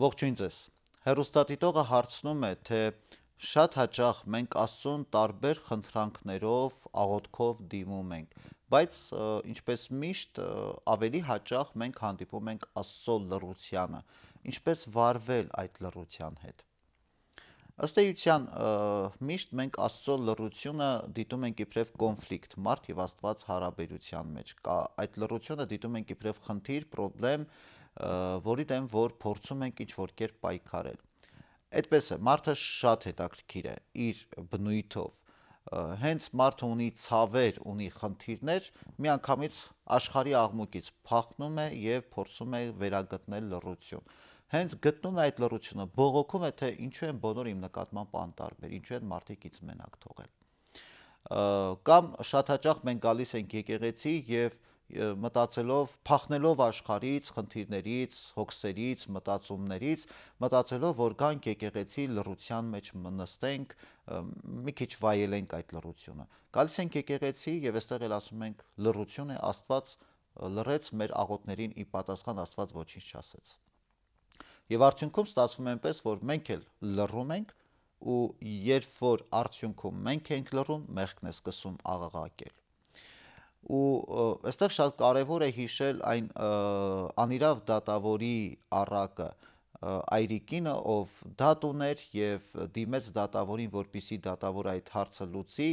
Ողջույն ձեզ։ Հերոստատիտողը հարցնում է, թե շատ հաճախ մենք Աստծուն տարբեր խնդրանքներով, աղոթքով դիմում ենք, բայց ինչպես միշտ ավելի հաճախ մենք հանդիպում ենք Աստծո լրությանը, ինչպես վարվել այդ լրության հետ։ Ըստ էության միշտ մենք Աստծո լրությունը դիտում ենք իբրև կոնֆլիկտ մարդ եւ Աստված հարաբերության մեջ։ Կա այդ լրությունը դիտում ենք իբրև խնդիր, խնդրեմ, որի դեմ որ փորձում ենք ինչ-որ կերպ պայքարել։ Այդպես է, մարդը շատ հետաքրքիր է իր բնույթով։ Հենց մարդը ունի ցավեր, ունի խնդիրներ, միանգամից աշխարհի աղմուկից փախնում է եւ փորձում է վերագտնել լռություն։ Հենց գտնում է այդ լռությունը, բողոքում է թե ինչու են բոլորը իմ նկատմամբ անտարբեր, ինչու են մարդիկ ինձ մենակ թողել։ Կամ շատ հաճախ մենք գալիս ենք եկեղեցի եւ եկ մտածելով, փախնելով աշխարից, խնդիրներից, հոգսերից, մտածումներից, մտածելով, որ կան եկեղեցի լրության մեջ մնստենք, մի քիչ վայելենք այդ լրությունը։ Գալիս ենք եկեղեցի եւ այստեղ էլ ասում ենք լրություն է Աստված լրեց մեր աղոտներին ի պատասխան Աստված ոչինչ չասեց։ Եվ արդյունքում ստացվում է այնպես, որ մենք էլ լրում ենք ու երբ որ արդյունքում մենք ենք լրում, մեղքն է սկսում աղաղակել ու այստեղ շատ կարևոր է հիշել այն անիրավ դատավորի առակը այրիկինը ով դատ ուներ եւ դիմեց դատավորին որպիսի դատավոր այդ հարցը լուծի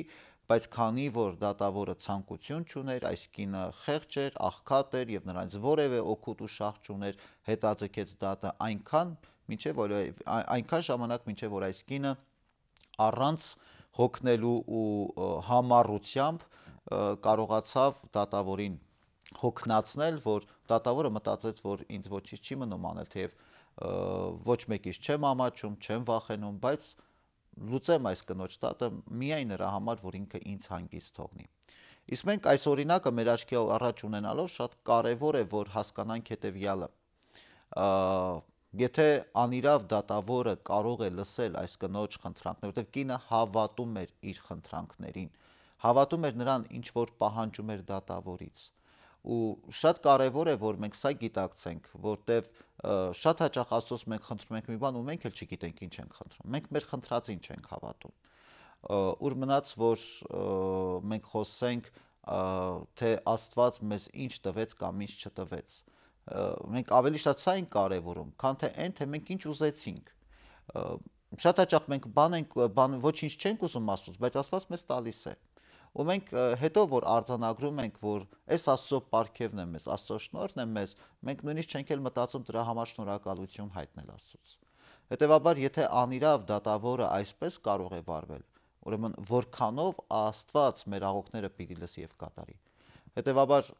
բայց քանի որ դատավորը ցանկություն չուներ այս կինը խեղճ էր աղքատ էր եւ նրանից որևէ օգուտ ու շահ չուներ հետաձգեց դատը այնքան մինչեւ որ այնքան ժամանակ մինչեւ որ այս կինը առանց հոգնելու ու համառությամբ կարողացավ դատավորին հոգնացնել, որ դատավորը մտածեց, որ ինձ ոչինչ չի մնում անել, թեև ոչ մեկից չեմ ամաչում, չեմ վախենում, բայց լուծեմ այս կնոջ տատը միայն նրա համար, որ ինքը ինձ հանգիստ թողնի։ Իսկ մենք այս օրինակը մեր աչքի առաջ ունենալով շատ կարևոր է, որ հասկանանք հետևյալը։ Եթե անիրավ դատավորը կարող է լսել այս կնոջ խնդրանքները, որտեղ կինը հավատում էր իր խնդրանքներին, հավատում էր նրան, ինչ որ պահանջում էր դատավորից։ Ու շատ կարևոր է, որ մենք սա գիտակցենք, որտեվ շատ հաճախ Աստծոս մենք խնդրում ենք մի բան ու մենք էլ չգիտենք ինչ ենք խնդրում։ Մենք մեր խնդրածին չենք հավատում։ Ուր մնաց, որ մենք խոսենք, թե Աստված մեզ ինչ տվեց կամ ինչ չտվեց։ Մենք ավելի շատ սա ենք կարևորում, քան թե այն, թե մենք ինչ ուզեցինք շատ հաճախ մենք բան ենք բան ոչինչ չենք ուզում Աստծոց, բայց Աստված մեզ տալիս է։ Ա, ու մենք հետո որ արձանագրում ենք, որ այս Աստծո պարգևն է մեզ, Աստծո շնորհն է մեզ, մենք նույնիսկ չենք էլ մտածում դրա համար շնորհակալություն հայտնել Աստծոց։ Հետևաբար, եթե անիրավ դատավորը այսպես կարող է վարվել, ուրեմն որքանով Աստված մեր աղոթները պիտի լսի եւ կատարի։ Հետևաբար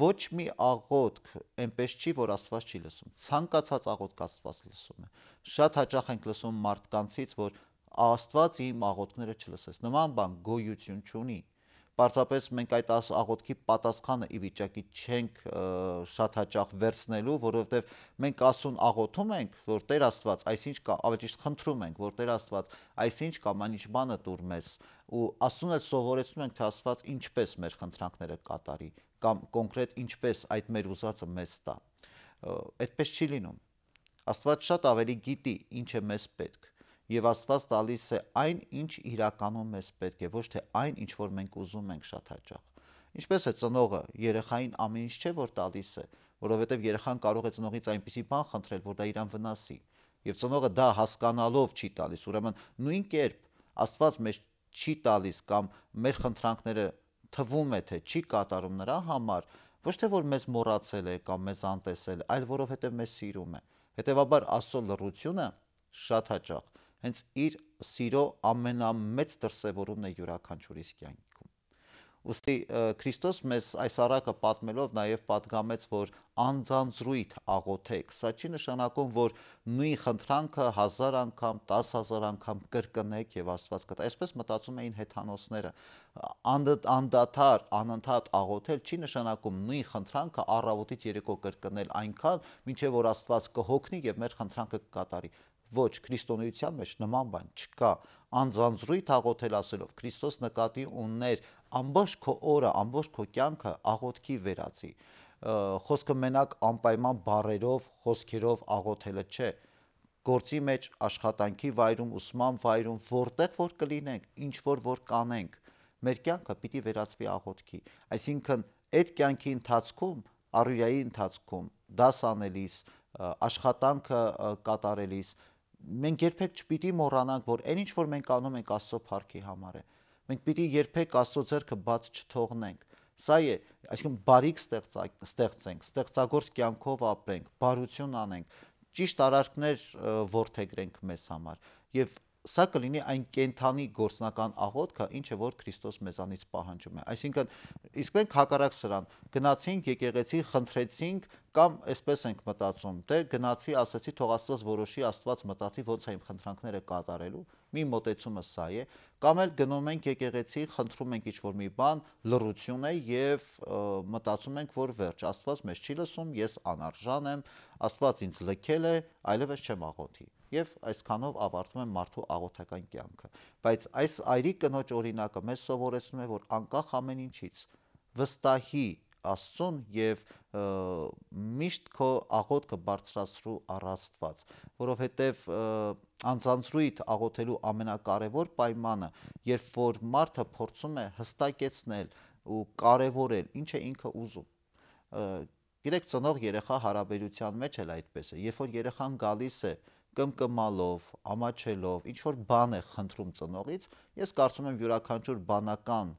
ոչ մի աղոթք այնպես չի, որ Աստված չի լսում։ Ցանկացած աղոթք Աստված լսում է։ Շատ հաճախ ենք լսում մարդկանցից, որ Աստված իմ աղոթքները չլսեց։ Նման բան գոյություն չունի։ չու պարզապես մենք այդ աղոթքի պատասխանը ի վիճակի չենք շատ հաճախ վերցնելու, որովհետև մենք ասուն աղոթում ենք, որ Տեր Աստված, այսինչ կա, ավելի ճիշտ խնդրում ենք, որ Տեր Աստված, այսինչ կամ անինչ բանը տուր մեզ, ու ասուն էլ սովորեցնում ենք, թե Աստված ինչպես մեր խնդրանքները կատարի, կամ կոնկրետ ինչպես այդ մեր ուզածը մեզ տա։ Այդպես չի լինում։ Աստված շատ ավելի գիտի, ինչ է մեզ պետք եւ Աստված տալիս է այն, ինչ իրականում մեզ պետք է, ոչ թե այն, ինչ որ մենք ուզում ենք շատ հաճախ։ Ինչպես է ծնողը երեխային ամեն ինչ չէ որ տալիս է, որովհետեւ երեխան կարող է ծնողից այնպիսի բան խնդրել, որ դա իրան վնասի։ Եվ ծնողը դա հասկանալով չի տալիս, ուրեմն նույն կերպ Աստված մեզ չի տալիս կամ մեր խնդրանքները թվում է թե չի կատարում նրա համար, ոչ թե որ մեզ մոռացել է կամ մեզ անտեսել, այլ որովհետև մեզ սիրում է։ Հետևաբար Աստծո լրությունը շատ հաճախ հենց իր սիրո ամենամեծ դրսևորումն է յուրաքանչյուրիս կյանքում։ Ոստի Քրիստոս մեզ այս առակը պատմելով նաև պատգամեց, որ անձանձրույթ աղոթեք։ Սա չի նշանակում, որ նույն խնդրանքը 1000 անգամ, 10000 անգամ կրկնեք եւ Աստված կտա։ Այսպես մտածում էին հեթանոսները։ Անդադար, անընդհատ աղոթել չի նշանակում նույն խնդրանքը առավոտից երեկո կրկնել այնքան, ոչ որ Աստված կհոգնի եւ մեր խնդրանքը կկատարի ոչ քրիստոնեության մեջ նման բան չկա անձանձրույթ աղոթել ասելով Քրիստոս նկատի ուններ ամբողջ քո օրը ամբողջ քո կյանքը աղոթքի վերացի խոսքը մենակ անպայման բարերով խոսքերով աղոթելը չէ գործի մեջ աշխատանքի վայրում ուսման վայրում որտեղ որ կլինենք ինչ որ որ կանենք մեր կյանքը պիտի վերածվի աղոթքի այսինքն այդ կյանքի ընթացքում առյուրայի ընթացքում դաս անելիս աշխատանքը կատարելիս մենք երբեք չպիտի մոռանանք, որ այն ինչ որ մենք անում ենք Աստծո փառքի համար է։ Մենք պիտի երբեք Աստծո ձեռքը բաց չթողնենք։ Սա է, այսինքն բարիք ստեղծենք, ստեղծենք, ստեղծագործ կյանքով ապրենք, բարություն անենք, ճիշտ արարքներ որթեգրենք մեզ համար։ Եվ սա կլինի այն կենթանի գործնական աղոթքը, ինչը որ Քրիստոս մեզանից պահանջում է։ Այսինքն, իսկ մենք հակառակ սրան գնացինք եկեղեցի, խնդրեցինք կամ այսպես ենք մտածում, թե գնացի, ասացի, թող Աստված որոշի, Աստված մտածի, ո՞նց է իմ խնդրանքները կատարելու։ Մի մտածումը սա է, կամ էլ գնում ենք եկեղեցի, խնդրում ենք ինչ-որ մի բան, լրություն է եւ մտածում ենք, որ վերջ, Աստված մեզ չի լսում, ես անարժան եմ, Աստված ինձ լքել է, այլևս չեմ աղոթի եւ այսքանով ավարտվում է մարդու աղոթական կյանքը։ Բայց այս այրի կնոջ օրինակը մեզ սովորեցնում է, որ անկախ ամեն ինչից վստահի Աստծուն եւ միշտ քո աղոթքը բարձրացրու առաստված, որովհետեւ անցանցրույթ աղոթելու ամենակարևոր պայմանը, երբ որ մարդը փորձում է հստակեցնել ու կարևորել ինչ է ինքը ուզում։ Գիտեք, ծնող երեխա հարաբերության մեջ էլ այդպես է։ Երբ որ երեխան գալիս է, երեխան գալիս է կմկմալով, ամաչելով, ինչ որ բան է խնդրում ծնողից, ես կարծում եմ յուրաքանչյուր բանական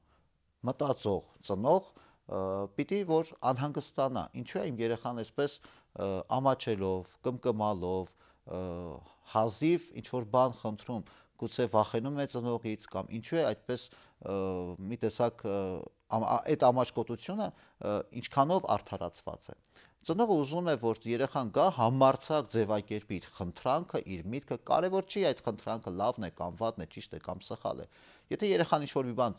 մտածող ծնող պիտի որ անհանգստանա։ Ինչու է իմ երեխան այսպես ամաչելով, կմկմալով, հազիվ ինչ որ բան խնդրում, գուցե վախենում է ծնողից կամ ինչու է այդպես մի տեսակ այդ ամաչկոտությունը ինչքանով արդարացված է։ Ծնողը ուզում է, որ երեխան գա համարցակ ձևակերպի իր խնդրանքը, իր միտքը, կարևոր չի այդ խնդրանքը լավն է կամ վատն է, ճիշտ է կամ սխալ է։ Եթե երեխան ինչ-որ մի բան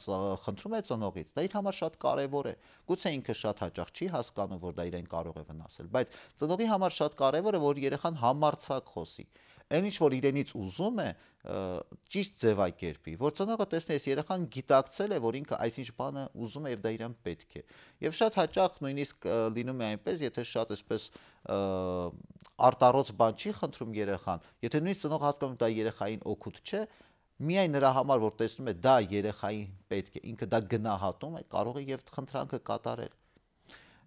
խնդրում է ծնողից, դա իր համար շատ կարևոր է։ Գուցե ինքը շատ հաճախ չի հասկանում, որ դա իրեն կարող է վնասել, բայց ծնողի համար շատ կարևոր է, որ երեխան համարցակ խոսի։ Այն ինչ որ իրենից ուզում է, ճիշտ ձևակերպի, որ ծնողը տեսնի, այս երեխան գիտակցել է, որ ինքը այսինչ բանը ուզում է եւ դա իրան պետք է։ Եվ շատ հաճախ նույնիսկ լինում է այնպես, եթե շատ այսպես արտառոց բան չի խնդրում երեխան, եթե նույնիսկ ծնողը հասկանում դա երեխային օգուտ չէ, միայն նրա համար որ տեսնում է դա երեխային պետք է ինքը դա գնահատում է կարող է եւ խնդրանքը կատարել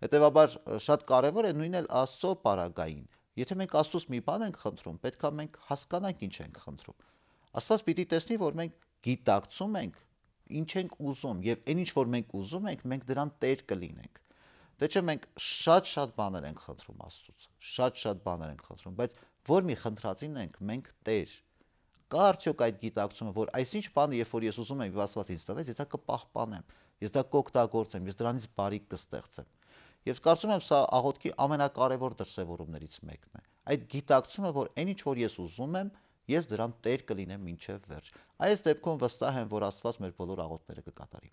հետեւաբար շատ կարեւոր է նույնն էլ աստծո պարագային եթե մենք աստծոս մի բան ենք խնդրում պետքա մենք հասկանանք ինչ ենք խնդրում աստված պիտի տեսնի որ մենք գիտակցում ենք ինչ ենք ուզում եւ այն ինչ որ մենք ուզում ենք մենք դրան տեր կլինենք Դե չէ մենք շատ-շատ բաներ ենք խնդրում Աստծուց, շատ-շատ բաներ ենք խնդրում, բայց որ մի խնդրածին ենք մենք Տեր, կա արդյոք այդ գիտակցումը, որ այսինչ բանը, երբ որ ես ուզում եմ վասված ինձ տվեց, ես դա կպահպանեմ, ես դա կօգտագործեմ, ես դրանից բարիք կստեղծեմ։ Եվ կարծում եմ սա աղոթքի ամենակարևոր դրսևորումներից մեկն է։ Այդ գիտակցումը, որ այն ինչ որ ես ուզում եմ, ես դրան տեր կլինեմ ինչև վերջ։ Այս դեպքում վստահ եմ, որ Աստված մեր բոլոր աղոթները կկատարի։